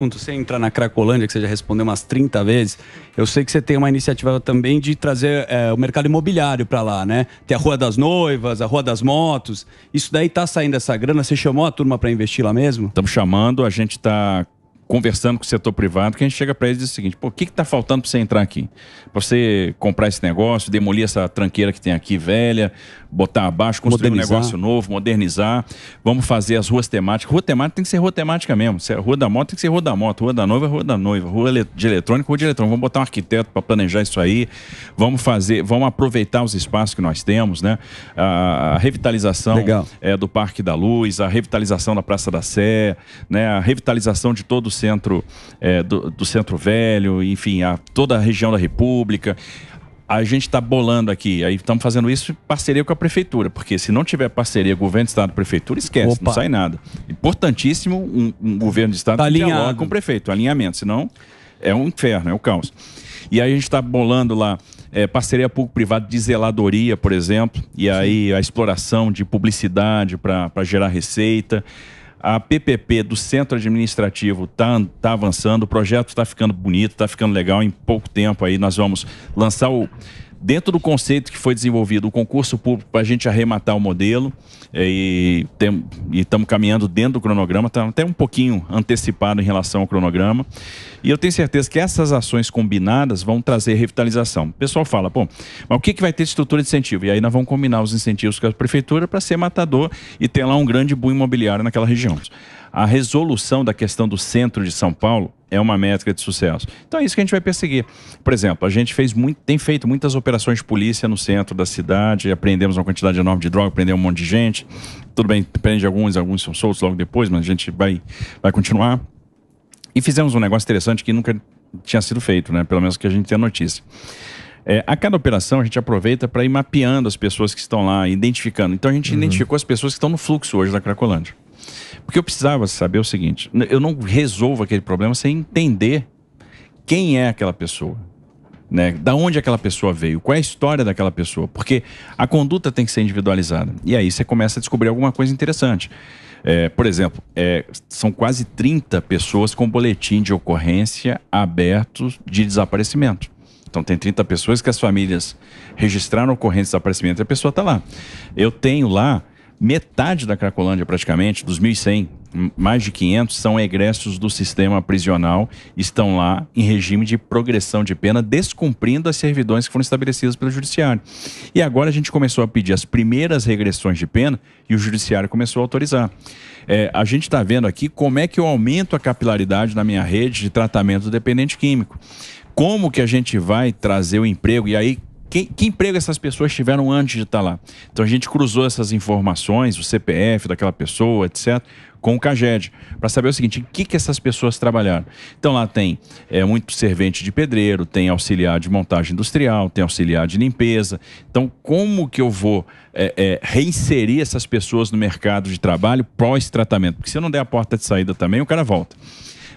assunto, sem entrar na Cracolândia, que você já respondeu umas 30 vezes, eu sei que você tem uma iniciativa também de trazer é, o mercado imobiliário para lá, né? Tem a Rua das Noivas, a Rua das Motos. Isso daí tá saindo essa grana? Você chamou a turma para investir lá mesmo? Estamos chamando, a gente está conversando com o setor privado, que a gente chega para eles e diz o seguinte: pô, o que está faltando para você entrar aqui? Para você comprar esse negócio, demolir essa tranqueira que tem aqui velha, botar abaixo, construir modernizar. um negócio novo, modernizar. Vamos fazer as ruas temáticas. Rua temática tem que ser rua temática mesmo. Se é rua da moto tem que ser rua da moto, rua da noiva, rua da noiva, rua de eletrônico, rua de eletrônico. Vamos botar um arquiteto para planejar isso aí. Vamos fazer, vamos aproveitar os espaços que nós temos, né? A revitalização é, do Parque da Luz, a revitalização da Praça da Sé, né? A revitalização de todo o centro, é, do, do, centro velho, enfim, a, toda a região da República. A gente está bolando aqui, aí estamos fazendo isso em parceria com a prefeitura, porque se não tiver parceria governo de estado prefeitura, esquece, Opa. não sai nada. Importantíssimo um, um governo de estado tá alinhado com o prefeito, alinhamento, senão é um inferno, é um caos. E aí a gente está bolando lá é, parceria público-privada de zeladoria, por exemplo, e aí a exploração de publicidade para gerar receita. A PPP do Centro Administrativo está tá avançando, o projeto está ficando bonito, está ficando legal. Em pouco tempo aí nós vamos lançar o dentro do conceito que foi desenvolvido o concurso público para a gente arrematar o modelo é, e estamos caminhando dentro do cronograma, tá até um pouquinho antecipado em relação ao cronograma. E eu tenho certeza que essas ações combinadas vão trazer revitalização. O pessoal fala, pô, mas o que, que vai ter de estrutura de incentivo? E aí nós vamos combinar os incentivos com a prefeitura para ser matador e ter lá um grande boom imobiliário naquela região a resolução da questão do centro de São Paulo é uma métrica de sucesso. Então é isso que a gente vai perseguir. Por exemplo, a gente fez muito, tem feito muitas operações de polícia no centro da cidade, apreendemos uma quantidade enorme de droga, prendemos um monte de gente. Tudo bem, prende alguns, alguns são soltos logo depois, mas a gente vai, vai continuar. E fizemos um negócio interessante que nunca tinha sido feito, né? Pelo menos que a gente tem a notícia. É, a cada operação a gente aproveita para ir mapeando as pessoas que estão lá, identificando. Então a gente uhum. identificou as pessoas que estão no fluxo hoje da Cracolândia. Porque eu precisava saber o seguinte: eu não resolvo aquele problema sem entender quem é aquela pessoa. Né? Da onde aquela pessoa veio, qual é a história daquela pessoa, porque a conduta tem que ser individualizada. E aí você começa a descobrir alguma coisa interessante. É, por exemplo, é, são quase 30 pessoas com boletim de ocorrência abertos de desaparecimento. Então, tem 30 pessoas que as famílias registraram ocorrência de desaparecimento e a pessoa está lá. Eu tenho lá Metade da Cracolândia, praticamente, dos 1.100, mais de 500, são egressos do sistema prisional, estão lá em regime de progressão de pena, descumprindo as servidões que foram estabelecidas pelo Judiciário. E agora a gente começou a pedir as primeiras regressões de pena e o Judiciário começou a autorizar. É, a gente está vendo aqui como é que eu aumento a capilaridade na minha rede de tratamento do dependente químico como que a gente vai trazer o emprego? E aí que, que, emprego essas pessoas tiveram antes de estar lá. Então a gente cruzou essas informações, o CPF daquela pessoa, etc., com o CAGED, para saber o seguinte: em que, que essas pessoas trabalharam. Então lá tem é, muito servente de pedreiro, tem auxiliar de montagem industrial, tem auxiliar de limpeza. Então, como que eu vou é, é, reinserir essas pessoas no mercado de trabalho pós tratamento? Porque se eu não der a porta de saída também, o cara volta.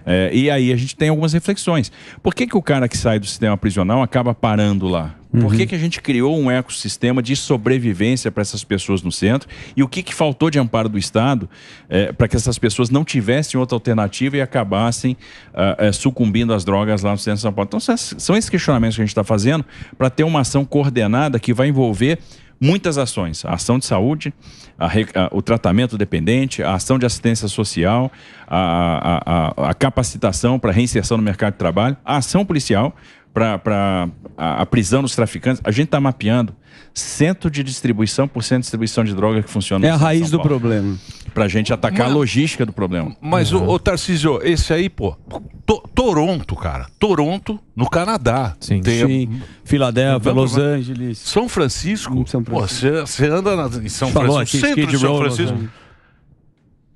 É, e aí a gente tem algumas reflexões. Por que, que o cara que sai do sistema prisional acaba parando lá? Uhum. Por que, uhum. que a gente criou um ecossistema de sobrevivência para essas pessoas no centro? E o que, que faltou de amparo do Estado é, eh, para que essas pessoas não tivessem outra alternativa e acabassem uh, uh, sucumbindo às drogas lá no centro de São Paulo? Então, são esses questionamentos que a gente está fazendo para ter uma ação coordenada que vai envolver muitas ações: a ação de saúde, a, a, o tratamento dependente, a ação de assistência social, a, a capacitação para reinserção no mercado de trabalho, a ação policial, para a, a, prisão dos traficantes, a gente está mapeando centro de distribuição por centro de distribuição de droga que funciona. É a raiz do problema. Para a gente atacar mas, a logística do problema. Mas, uhum. o, o Tarcísio, esse aí, pô, to, Toronto, cara. Toronto, no Canadá. Sim, tem, sim. Filadélfia, Los Angeles. São Francisco. São Francisco. Pô, você anda na, em São Falou Francisco, centro de São Francisco. Francisco.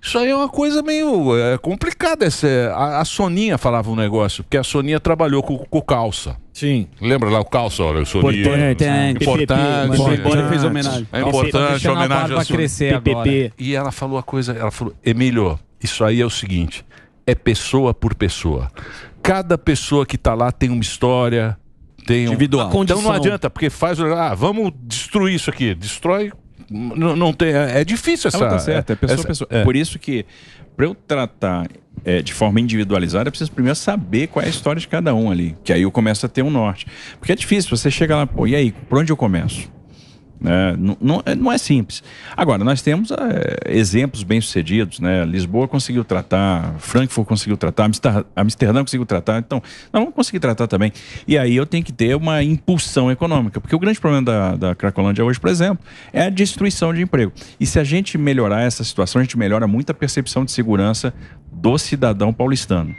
Isso aí é uma coisa meio é, complicada. É Essa, a, a, Soninha falava um negócio, porque a Soninha trabalhou com, com calça. Sim. Lembra lá o calça, olha, o Soninha. Importante. É, importante. Embora fez homenagem. É importante, homenagem ao crescer agora. E ela falou a coisa, ela falou, Emílio, isso aí é o seguinte, é pessoa por pessoa. Cada pessoa que está lá tem uma história, tem um... Individual. Então não adianta, porque faz... Ah, vamos destruir isso aqui. Destrói não, não tem, é, é difícil essa. Ela tá certa, é pessoa, essa, pessoa. É. Por isso que, para eu tratar é, de forma individualizada, eu preciso primeiro saber qual é a história de cada um ali. Que aí eu começo a ter um norte. Porque é difícil, você chega lá, pô, e aí, por onde eu começo? Né? Não, não, é, não, é simples. Agora, nós temos é, exemplos bem-sucedidos. Né? Lisboa conseguiu tratar, Frankfurt conseguiu tratar, Amsterdã conseguiu tratar. Então, nós vamos conseguir tratar também. E aí eu tenho que ter uma impulsão econômica. Porque o grande problema da, da Cracolândia hoje, por exemplo, é a destruição de emprego. E se a gente melhorar essa situação, a gente melhora muito a percepção de segurança do cidadão paulistano.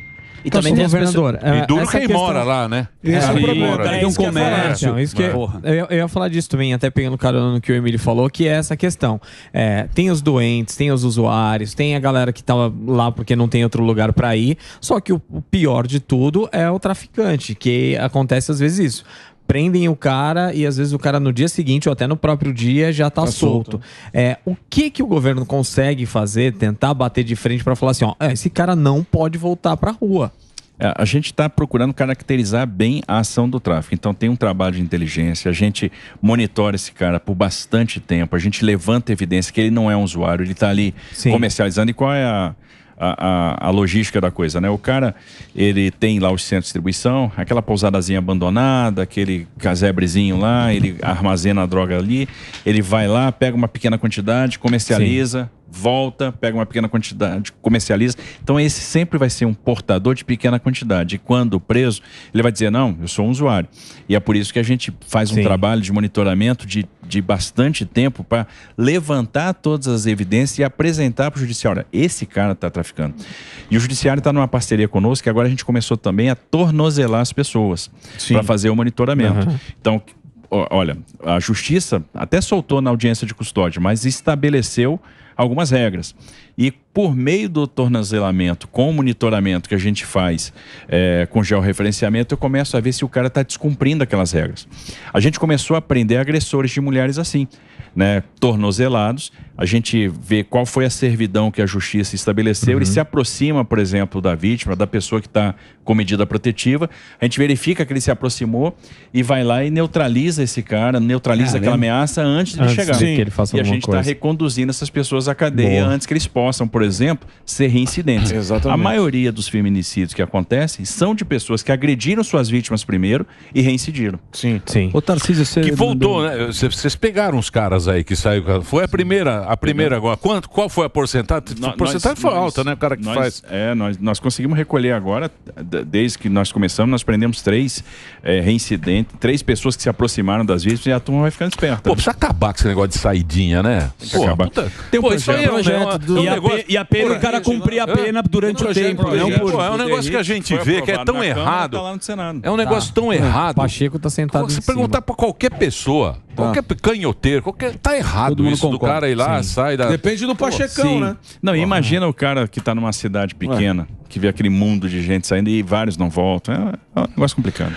E então, também tem governador. Pessoas... E é, duro quem mora lá, né? Isso é, mora. É um comércio. Assim, isso que... Porra. Eu, eu, ia falar disso também, até pegando o carona no que o Emílio falou, que é essa questão. É, tem os doentes, tem os usuários, tem a galera que tá lá porque não tem outro lugar para ir. Só que o pior de tudo é o traficante, que acontece às vezes isso prendem o cara e às vezes o cara no dia seguinte ou até no próprio dia já está tá solto. solto. É, o que que o governo consegue fazer, tentar bater de frente para falar assim, ó, é, esse cara não pode voltar para a rua? É, a gente está procurando caracterizar bem a ação do tráfico. Então tem um trabalho de inteligência, a gente monitora esse cara por bastante tempo, a gente levanta evidência que ele não é um usuário, ele está ali Sim. comercializando. E qual é a, a, a, a, logística da coisa, né? O cara, ele tem lá os centros de distribuição, aquela pousadazinha abandonada, aquele casebrezinho lá, ele armazena a droga ali, ele vai lá, pega uma pequena quantidade, comercializa, Sim. volta, pega uma pequena quantidade, comercializa. Então esse sempre vai ser um portador de pequena quantidade. E quando preso, ele vai dizer, não, eu sou um usuário. E é por isso que a gente faz um Sim. trabalho de monitoramento de de bastante tempo para levantar todas as evidências e apresentar para o judiciário. Olha, esse cara está traficando. E o judiciário está numa parceria conosco que agora a gente começou também a tornozelar as pessoas para fazer o monitoramento. Uhum. Então, olha, a justiça até soltou na audiência de custódia, mas estabeleceu algumas regras. E por meio do tornozelamento, com o monitoramento que a gente faz é, com georreferenciamento, eu começo a ver se o cara está descumprindo aquelas regras. A gente começou a prender agressores de mulheres assim né, tornozelados. A gente vê qual foi a servidão que a justiça estabeleceu. Uhum. Ele se aproxima, por exemplo, da vítima, da pessoa que está com medida protetiva. A gente verifica que ele se aproximou e vai lá e neutraliza esse cara, neutraliza ah, aquela lembra? ameaça antes de antes chegar. De que ele faça e a gente está reconduzindo essas pessoas à cadeia Boa. antes que eles possam, por exemplo, ser reincidentes. Exatamente. A maioria dos feminicídios que acontecem são de pessoas que agrediram suas vítimas primeiro e reincidiram. Sim. Sim. O Tarcísio, você... Que voltou, né? Vocês pegaram os caras aí que saiu. Foi a primeira, a primeira agora. Quanto, qual foi a porcentagem? a porcentagem nós, foi alta, né? O cara que nós, faz. É, nós, nós conseguimos recolher agora, desde que nós começamos, nós prendemos três é, reincidentes, três pessoas que se aproximaram das vítimas e a turma vai ficando esperta. Pô, né? precisa acabar com esse negócio de saidinha, né? Tem que Pô, acabar. Puta, tem um Pô, projeto, é um projeto do... É e a, pena, o cara cumprir a é pena durante o tempo. Né? É Pô, é um negócio que a gente vê que é tão tá errado. É um negócio tá. tão errado. Pacheco tá sentado. Se perguntar para qualquer pessoa, Tá. Qualquer canhoteiro, qualquer. Tá errado isso concorda, do cara ir lá, sim. sai da. Depende do Pachecão, Pô, né? Não, ah. imagina o cara que tá numa cidade pequena, Ué. que vê aquele mundo de gente saindo e vários não voltam. É, é um negócio complicado.